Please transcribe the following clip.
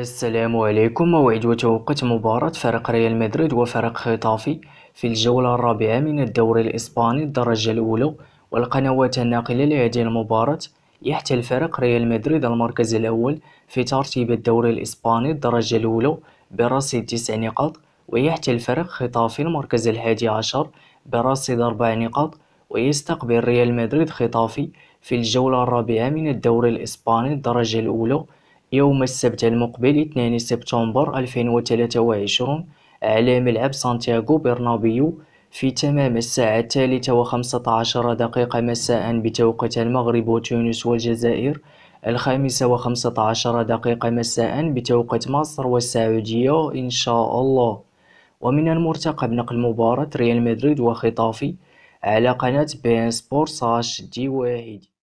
السلام عليكم موعد وتوقيت مباراة فريق ريال مدريد وفريق خطافي في الجولة الرابعة من الدوري الإسباني الدرجة الأولى والقنوات الناقلة لهذه المباراة يحتل فريق ريال مدريد المركز الأول في ترتيب الدوري الإسباني الدرجة الأولى برصيد تسع نقاط ويحتل فريق خطافي المركز الحادي عشر برصيد أربع نقاط ويستقبل ريال مدريد خطافي في الجولة الرابعة من الدوري الإسباني الدرجة الأولى يوم السبت المقبل 2 سبتمبر 2023 على ملعب سانتياغو برنابيو في تمام الساعة الثالثة وخمسة عشر دقيقة مساء بتوقيت المغرب وتونس والجزائر الخامسة وخمسة عشر دقيقة مساء بتوقيت مصر والسعودية إن شاء الله ومن المرتقب نقل مباراة ريال مدريد وخطافي على قناة بي ان سبور ساش دي واحد